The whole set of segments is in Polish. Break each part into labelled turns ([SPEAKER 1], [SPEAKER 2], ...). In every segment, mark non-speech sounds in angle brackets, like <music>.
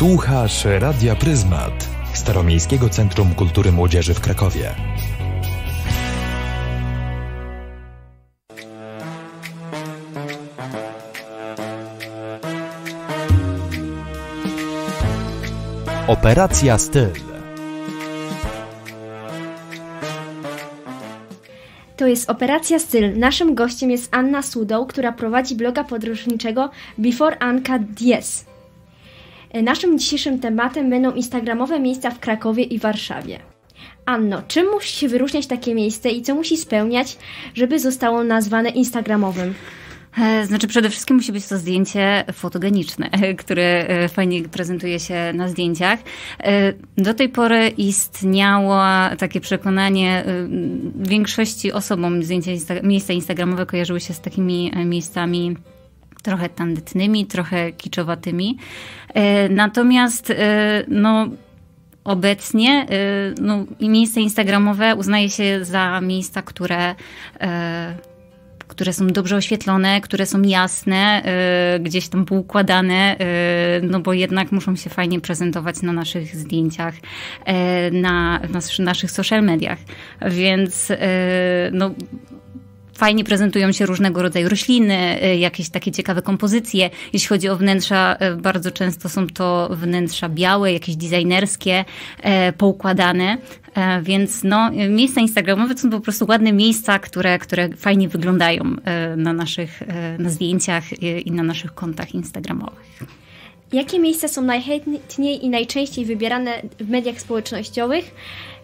[SPEAKER 1] Słuchasz Radia Pryzmat, Staromiejskiego Centrum Kultury Młodzieży w Krakowie. Operacja Styl. To jest Operacja Styl. Naszym gościem jest Anna Sudoł, która prowadzi bloga podróżniczego Before Anka Dies. E, naszym dzisiejszym tematem będą instagramowe miejsca w Krakowie i Warszawie. Anno, czym musi się wyróżniać takie miejsce i co musi spełniać, żeby zostało
[SPEAKER 2] nazwane instagramowym? E, znaczy, przede wszystkim musi być to zdjęcie fotogeniczne, e, które fajnie prezentuje się na zdjęciach. Do tej pory istniało takie przekonanie większości osobom, zdjęcia, miejsca instagramowe kojarzyły się z takimi miejscami trochę tandetnymi, trochę kiczowatymi. E, natomiast e, no, obecnie e, no, miejsce instagramowe uznaje się za miejsca, które które są dobrze oświetlone, które są jasne, y, gdzieś tam poukładane, y, no bo jednak muszą się fajnie prezentować na naszych zdjęciach, y, na, na, naszych social mediach. Więc no fajnie prezentują się różnego rodzaju rośliny, y, jakieś takie ciekawe kompozycje. Jeśli chodzi o wnętrza, y, bardzo często są to wnętrza białe, jakieś designerskie, y, poukładane. Więc no, miejsca instagramowe to są po prostu ładne miejsca, które, które fajnie wyglądają na naszych na zdjęciach i na naszych kontach instagramowych.
[SPEAKER 1] Jakie miejsca są najchętniej i najczęściej wybierane w mediach społecznościowych,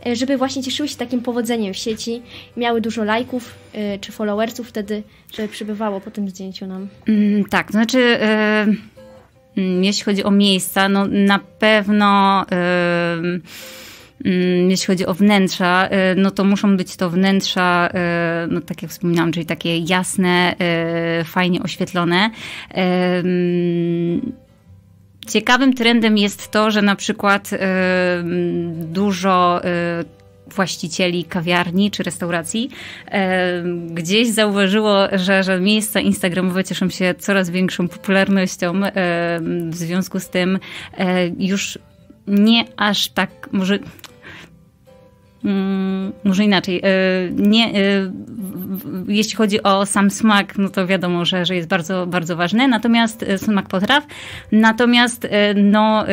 [SPEAKER 1] e, żeby właśnie cieszyły się takim powodzeniem w sieci, miały dużo lajków e, czy followersów wtedy, żeby przybywało po tym zdjęciu nam?
[SPEAKER 2] Mm, tak, to znaczy. E, mm, jeśli chodzi o miejsca, no na pewno mm, jeśli chodzi o wnętrza, no to muszą być to wnętrza, no tak jak wspominałam, czyli takie jasne, fajnie oświetlone mm, Ciekawym trendem jest to, że na przykład e, dużo e, właścicieli kawiarni czy restauracji e, gdzieś zauważyło, że, że miejsca instagramowe cieszą się coraz większą popularnością. E, w związku z tym e, już nie aż tak, może Mm, może inaczej. E, nie, e, jeśli chodzi o sam smak, no to wiadomo, że, że jest bardzo, bardzo ważny. Natomiast e, smak potraw. Natomiast no,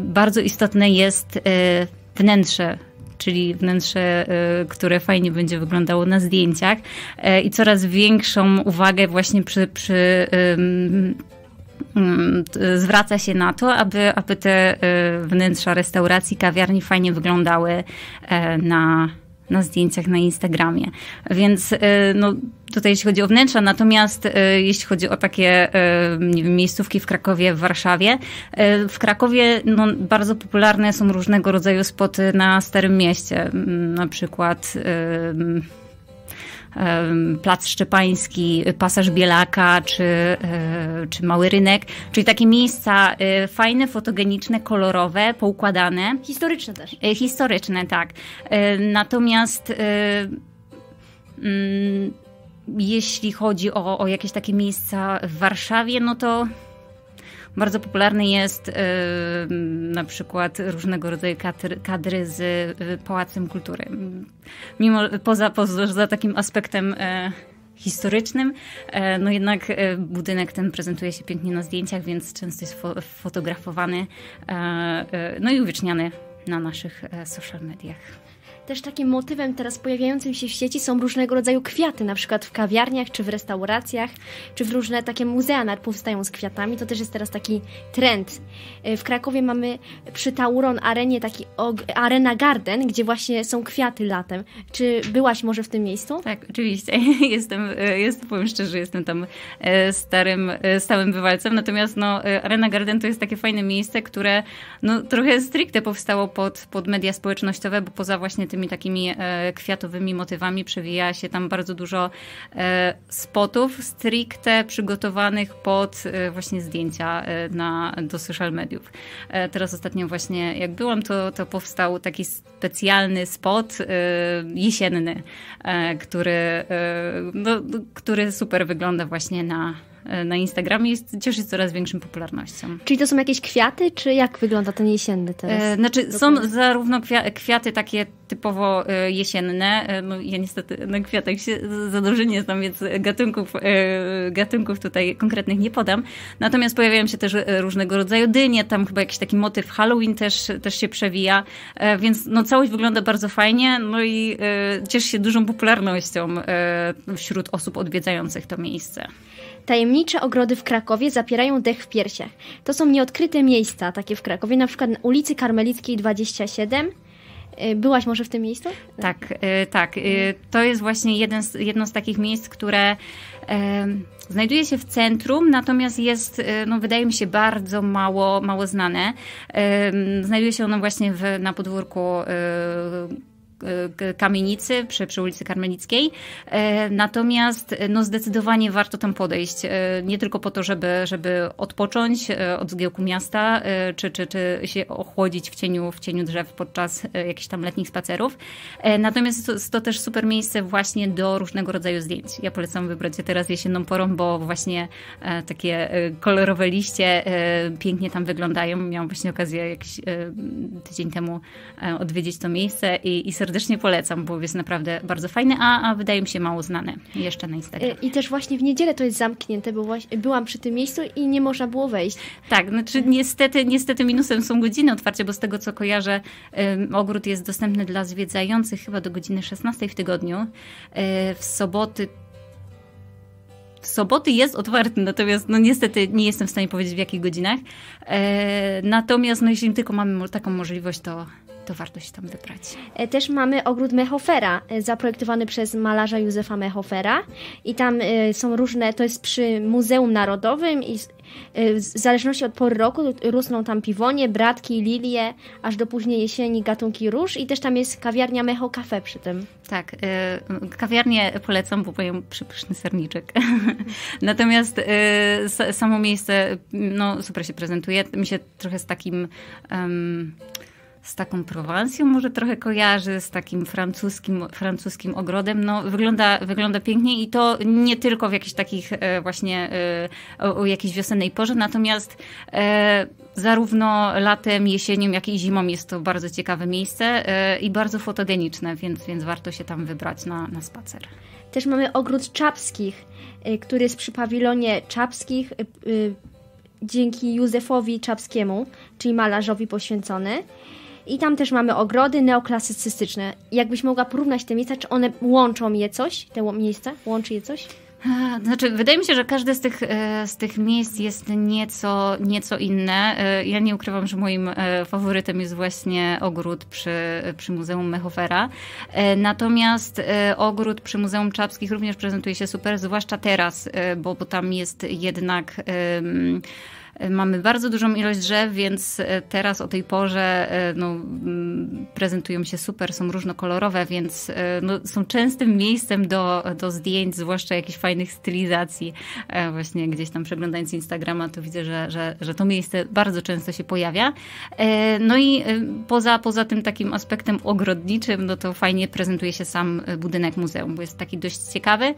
[SPEAKER 2] bardzo istotne jest wnętrze czyli wnętrze, które fajnie będzie wyglądało na zdjęciach i coraz większą uwagę właśnie przy, przy Mm, zwraca się na to, aby, aby te y, wnętrza restauracji, kawiarni fajnie wyglądały e, na, na zdjęciach na Instagramie. Więc y, no, tutaj jeśli chodzi o wnętrza, natomiast y, jeśli chodzi o takie nie wiem, miejscówki w Krakowie, w Warszawie, w Krakowie no, bardzo popularne są różnego rodzaju spoty na Starym Mieście, mm, na przykład Plac Szczepański, Pasaż Bielaka czy, e, czy Mały Rynek, czyli takie miejsca e, fajne, fotogeniczne, kolorowe, poukładane. Historyczne też. E, historyczne, tak. Natomiast mm, jeśli chodzi o, o jakieś takie miejsca w Warszawie, no to bardzo popularny jest y, na przykład różnego rodzaju kadry, kadry z y, Pałacem Kultury. Mimo, poza, poza takim aspektem y, historycznym. No jednak budynek ten prezentuje się pięknie na zdjęciach, więc często jest fotografowany no i uwieczniany na naszych social mediach.
[SPEAKER 1] Też takim motywem teraz pojawiającym się w sieci są różnego rodzaju kwiaty, na przykład w kawiarniach, czy w restauracjach, czy w różne takie muzea powstają z kwiatami. To też jest teraz taki trend. E, w Krakowie mamy przy Tauron arenie taki Arena Garden, gdzie właśnie są kwiaty latem. Czy byłaś może w tym miejscu? Tak,
[SPEAKER 2] oczywiście. <laughs> Jestem, e, jest, powiem szczerze, jestem tam e, starym, stałym bywalcem. Natomiast no, Arena Garden to jest takie fajne miejsce, które no, trochę stricte powstało pod, pod media społecznościowe, bo poza właśnie tym tymi takimi e, kwiatowymi motywami przewija się tam bardzo dużo e, spotów stricte przygotowanych pod e, właśnie zdjęcia na, do social mediów. Teraz ostatnio właśnie jak byłam, to, to powstał taki specjalny spot jesienny, który, no, który super wygląda właśnie na E, na Instagramie jest, cieszy się coraz większą popularnością. Czyli
[SPEAKER 1] to są jakieś kwiaty, czy jak wygląda ten jesienny teraz? E, znaczy są
[SPEAKER 2] zarówno kwiaty takie typowo e, jesienne, e, no ja niestety na no, kwiatach się za dużo nie znam, więc gatunków, gatunków tutaj konkretnych nie podam. Natomiast pojawiają się też różnego rodzaju dynie, tam chyba jakiś taki motyw Halloween też, też się przewija, więc no całość wygląda bardzo fajnie, no i cieszy się dużą popularnością wśród osób odwiedzających to miejsce.
[SPEAKER 1] Tajemnicze ogrody w Krakowie zapierają dech w piersiach. To są nieodkryte miejsca, takie w Krakowie, na przykład na ulicy Karmelickiej 27, y, Byłaś
[SPEAKER 2] może w tym miejscu? Tak, y, tak. Y, to jest właśnie jeden z, jedno z takich miejsc, które znajduje się w centrum, natomiast jest, no, wydaje mi się, bardzo mało, mało znane. Znajduje się ono właśnie w, na podwórku E, kamienicy przy, przy ulicy Karmelickiej. E, natomiast e, no zdecydowanie warto tam podejść, nie tylko po to, żeby, żeby odpocząć od zgiełku miasta, czy, czy, czy się ochłodzić w cieniu, w cieniu drzew podczas jakichś tam letnich spacerów. Natomiast to, to też super miejsce właśnie do różnego rodzaju zdjęć. Ja polecam wybrać się teraz jesienną porą, bo właśnie takie kolorowe liście pięknie tam wyglądają. Miałam właśnie okazję jakiś tydzień temu odwiedzić to miejsce i, i serdecznie serdecznie polecam, bo jest naprawdę bardzo fajny, a, a wydaje mi się mało znany jeszcze na e, Instagramie.
[SPEAKER 1] I też właśnie w niedzielę to jest zamknięte, bo właśnie, byłam przy tym miejscu i nie można było wejść.
[SPEAKER 2] Tak, znaczy niestety, niestety minusem są godziny otwarcia, bo z tego co kojarzę, ogród jest dostępny dla zwiedzających chyba do godziny 16 w tygodniu. E, w soboty w soboty jest otwarty, natomiast no niestety nie jestem w stanie powiedzieć w jakich godzinach. E, natomiast no, jeśli tylko mamy taką możliwość, to to warto się tam wybrać.
[SPEAKER 1] E, też mamy ogród Mehofera, e, zaprojektowany przez malarza Józefa Mehofera i tam e, są różne, to jest przy Muzeum Narodowym i w zależności od pory roku rosną tam piwonie, bratki, lilie, aż do później jesieni gatunki róż i też tam jest
[SPEAKER 2] kawiarnia Mecho Cafe przy tym. Tak, kawiarnię polecam, bo mają przepyszny serniczek. <laughs> Natomiast samo miejsce, no super się prezentuje. Mi się trochę z takim... Um, z taką Prowansją może trochę kojarzy, z takim francuskim, francuskim ogrodem. No, wygląda, wygląda pięknie i to nie tylko w jakichś takich e, właśnie e, o, o jakiejś wiosennej porze, natomiast e, zarówno latem, jesienią, jak i zimą jest to bardzo ciekawe miejsce e, i bardzo fotogeniczne, więc, więc warto się tam wybrać na, na spacer. Też mamy ogród Czapskich, e, który jest przy pawilonie Czapskich, dzięki Józefowi
[SPEAKER 1] Czapskiemu, czyli malarzowi poświęcony. I tam też mamy ogrody neoklasycystyczne. Jakbyś mogła porównać te miejsca, czy one łączą je coś? Te miejsca? Łączy je coś?
[SPEAKER 2] Znaczy, wydaje mi się, że każde z tych, e, z tych miejsc jest nieco, nieco inne. E, ja nie ukrywam, że moim e, faworytem jest właśnie ogród przy, przy Muzeum Mehofera. Natomiast ogród przy Muzeum Czapskich również prezentuje się super, zwłaszcza teraz, bo, bo tam jest jednak. Um, Mamy bardzo dużą ilość drzew, więc e, teraz o tej porze e, no, mm, prezentują się super, są różnokolorowe, więc e, no, są częstym miejscem do, do zdjęć, zwłaszcza jakichś fajnych stylizacji. Właśnie gdzieś tam przeglądając Instagrama, to widzę, że, że, że to miejsce bardzo często się pojawia. No i poza, poza tym takim aspektem ogrodniczym, no to fajnie prezentuje się sam budynek muzeum, bo jest taki dość ciekawy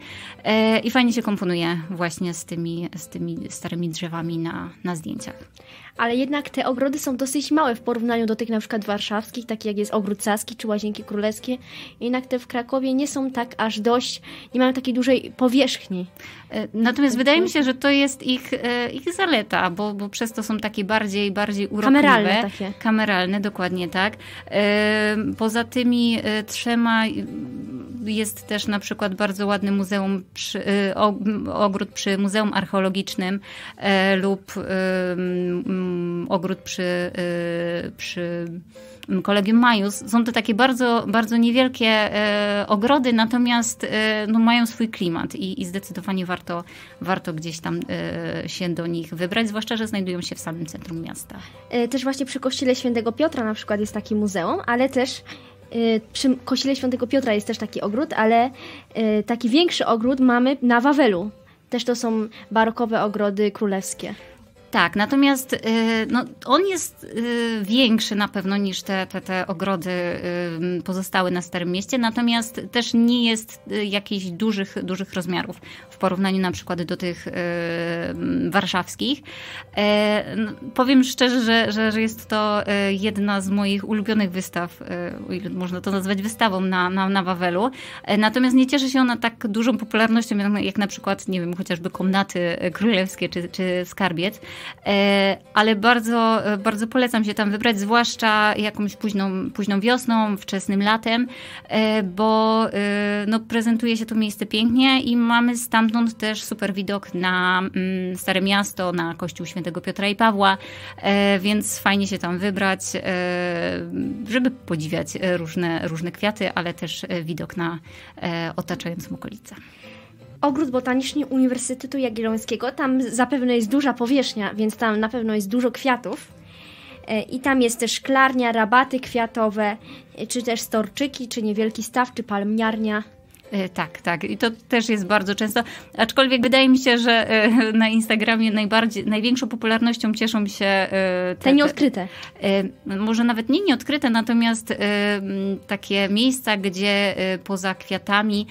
[SPEAKER 2] i fajnie się komponuje właśnie z tymi, z tymi starymi drzewami na, na na zdjęciach.
[SPEAKER 1] Ale jednak te ogrody są dosyć małe w porównaniu do tych na przykład warszawskich, takich jak jest ogród Saski czy Łazienki Królewskie. Jednak te w Krakowie nie są tak aż dość, nie mają takiej dużej powierzchni.
[SPEAKER 2] E, natomiast tak, wydaje mi tak. się, że to jest ich, e, ich zaleta, bo, bo przez to są takie bardziej, bardziej urokliwe. Kameralne takie. Kameralne, dokładnie tak. E, poza tymi trzema jest też na przykład bardzo ładny muzeum przy, y, ogród przy Muzeum Archeologicznym e, lub y, ogród przy, y, przy Kolegium Majus. Są to takie bardzo, bardzo niewielkie e, ogrody, natomiast e, no, mają swój klimat i, i, zdecydowanie warto, warto gdzieś tam e, się do nich wybrać, zwłaszcza, że znajdują się w samym centrum miasta.
[SPEAKER 1] E, też właśnie przy kościele świętego Piotra na przykład jest taki muzeum, ale też Y, przy kościele Świętego Piotra jest też taki ogród, ale y, taki większy ogród mamy na Wawelu. Też to są barokowe ogrody królewskie.
[SPEAKER 2] Tak, natomiast y, no, on jest y, większy na pewno niż te, te, te ogrody y, pozostałe na Starym Mieście, natomiast też nie jest jakichś dużych, dużych rozmiarów w porównaniu na przykład do tych warszawskich. E, powiem szczerze, że, że, że jest to jedna z moich ulubionych wystaw, można to nazwać wystawą na, na, na Wawelu, e, natomiast nie cieszy się ona tak dużą popularnością jak na przykład, nie wiem, chociażby komnaty królewskie czy, czy skarbiec. E, ale bardzo, bardzo polecam się tam wybrać, zwłaszcza jakąś późną, późną wiosną, wczesnym latem, e, bo e, no, prezentuje się to miejsce pięknie i mamy stamtąd też super widok na mm, Stare Miasto, na Kościół Świętego Piotra i Pawła, więc fajnie się tam wybrać, żeby podziwiać różne, różne kwiaty, ale też widok na otaczającą okolicę
[SPEAKER 1] ogród botaniczny Uniwersytetu Jagiellońskiego. Tam zapewne jest duża powierzchnia, więc tam na pewno jest dużo kwiatów. E, I tam jest też szklarnia, rabaty kwiatowe, e, czy też storczyki,
[SPEAKER 2] czy niewielki staw, czy palmiarnia. E, tak, tak. I to też jest bardzo często. Aczkolwiek wydaje mi się, że e, na Instagramie najbardziej, największą popularnością cieszą się e, te, te nieodkryte. Te, może nawet nie nieodkryte, natomiast takie miejsca, gdzie poza kwiatami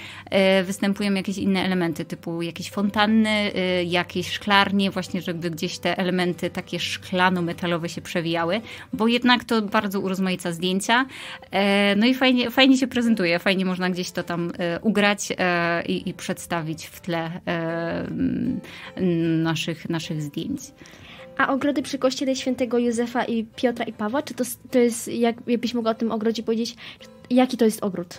[SPEAKER 2] występują jakieś inne elementy, typu jakieś fontanny, jakieś szklarnie, właśnie żeby gdzieś te elementy takie szklano-metalowe się przewijały, bo jednak to bardzo urozmaica zdjęcia. No i fajnie, fajnie się prezentuje, fajnie można gdzieś to tam ugrać ugrać e, i, i przedstawić w tle e, naszych, naszych zdjęć. A ogrody przy kościele
[SPEAKER 1] świętego Józefa i Piotra i Pawła, czy to, to jest, jakbyś mogła o tym ogrodzie powiedzieć, jaki
[SPEAKER 2] to jest ogród?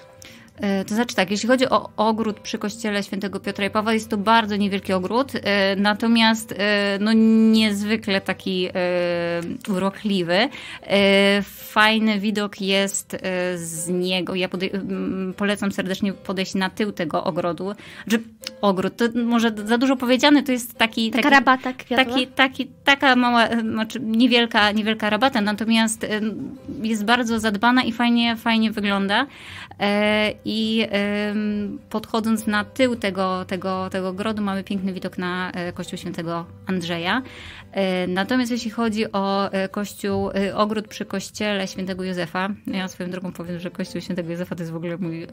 [SPEAKER 2] E, to znaczy tak, jeśli chodzi o ogród przy kościele świętego Piotra i Pawła, jest to bardzo niewielki ogród, e, natomiast e, no, niezwykle taki urokliwy. Fajny widok jest z niego. Ja polecam serdecznie podejść na tył tego ogrodu. Znaczy, ogród, to może za dużo powiedziane, to jest taki... Taka taki, rabata Taki, taki, taka mała, znaczy niewielka, niewielka rabata, natomiast jest bardzo zadbana i fajnie, fajnie wygląda i podchodząc na tył tego, tego, tego grodu mamy piękny widok na e, kościół świętego Andrzeja. E, natomiast jeśli chodzi o e, kościół, e, ogród przy kościele świętego Józefa, no ja swoją drogą powiem, że kościół świętego Józefa to jest w ogóle mój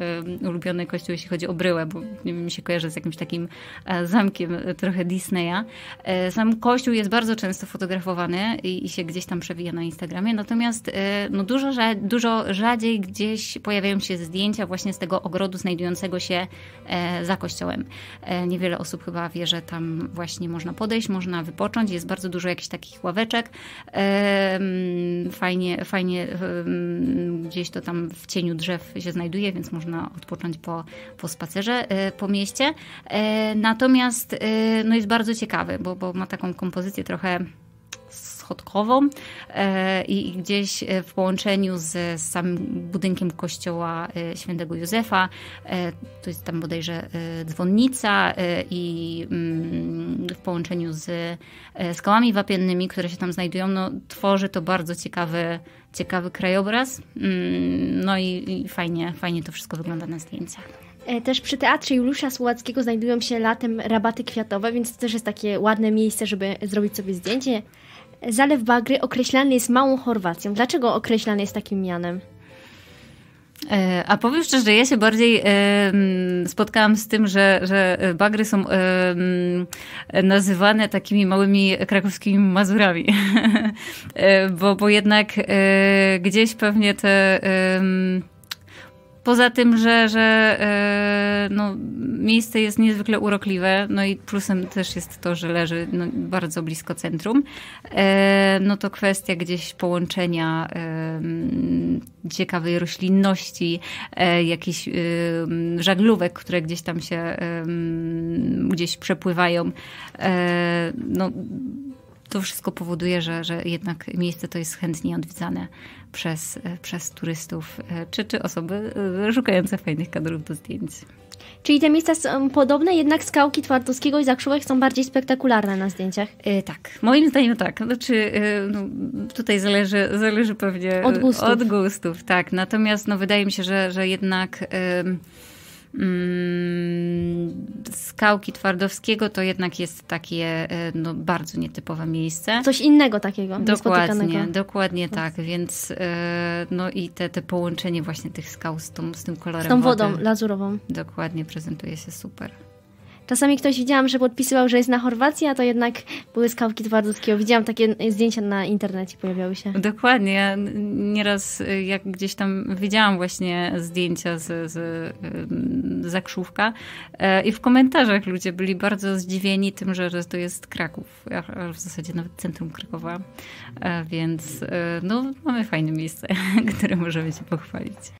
[SPEAKER 2] ulubiony kościół, jeśli chodzi o bryłę, bo mi się kojarzy z jakimś takim zamkiem trochę Disneya. Sam kościół jest bardzo często fotografowany i, się gdzieś tam przewija na Instagramie, natomiast no, dużo, dużo rzadziej gdzieś pojawiają się zdjęcia właśnie z tego ogrodu znajdującego się za kościołem. Niewiele osób chyba wie, że tam właśnie można podejść, można można wypocząć. Jest bardzo dużo jakichś takich ławeczek. Fajnie, fajnie gdzieś to tam w cieniu drzew się znajduje, więc można odpocząć po, po spacerze e, po mieście. E, natomiast e, no jest bardzo ciekawy, bo, bo ma taką kompozycję trochę schodkową e, i gdzieś e, w połączeniu z, z samym budynkiem kościoła e, świętego Józefa, to jest tam bodajże dzwonnica i mm, w połączeniu z skałami wapiennymi, które się tam znajdują, no, tworzy to bardzo ciekawy, ciekawy krajobraz. Mm, no i, i fajnie, fajnie to wszystko wygląda na zdjęciach.
[SPEAKER 1] Też przy Teatrze Juliusza Słowackiego znajdują się latem rabaty kwiatowe, więc to też jest takie ładne miejsce, żeby zrobić sobie zdjęcie. Zalew Bagry określany jest Małą Chorwacją. Dlaczego określany jest takim mianem?
[SPEAKER 2] E, a powiem szczerze, ja się bardziej y, spotkałam z tym, że, że bagry są y, nazywane takimi małymi krakowskimi mazurami. <laughs> bo, bo jednak y, gdzieś pewnie te Poza tym, że, że e, no, miejsce jest niezwykle urokliwe, no i plusem też jest to, że leży no, bardzo blisko centrum, e, no to kwestia gdzieś połączenia e, ciekawej roślinności, jakichś żaglówek, które gdzieś tam się gdzieś przepływają, no to wszystko powoduje, że, że jednak miejsce to jest chętnie odwiedzane przez, przez turystów e, czy, czy osoby e, szukające fajnych kadrów do zdjęć.
[SPEAKER 1] Czyli te miejsca są podobne, jednak skałki Twardowskiego i Zakrzówek są bardziej spektakularne na zdjęciach. Yy, tak, moim zdaniem tak. Znaczy, yy, no,
[SPEAKER 2] tutaj zależy, zależy pewnie od gustów. od gustów. Tak, natomiast no, wydaje mi się, że, że jednak... Yy, Mm, skałki Twardowskiego to jednak jest takie e, no, bardzo nietypowe miejsce. Coś innego takiego. Dokładnie, dokładnie tak, więc e, no i te, te połączenie właśnie tych skał z, tą, z tym kolorem. Z tą wodą wody, lazurową. Dokładnie, prezentuje się super. Czasami ktoś widziałam,
[SPEAKER 1] że podpisywał, że jest na Chorwacji, a to jednak były skałki Twardowskiego. Widziałam takie zdjęcia na internecie,
[SPEAKER 2] pojawiały się. Dokładnie. Ja nieraz y, jak gdzieś tam widziałam właśnie zdjęcia z, z y, zakrzówka e, i w komentarzach ludzie byli bardzo zdziwieni tym, że, to jest Kraków, w zasadzie nawet centrum Krakowa, e, więc e, no, mamy fajne miejsce, <laughs> które możemy się pochwalić.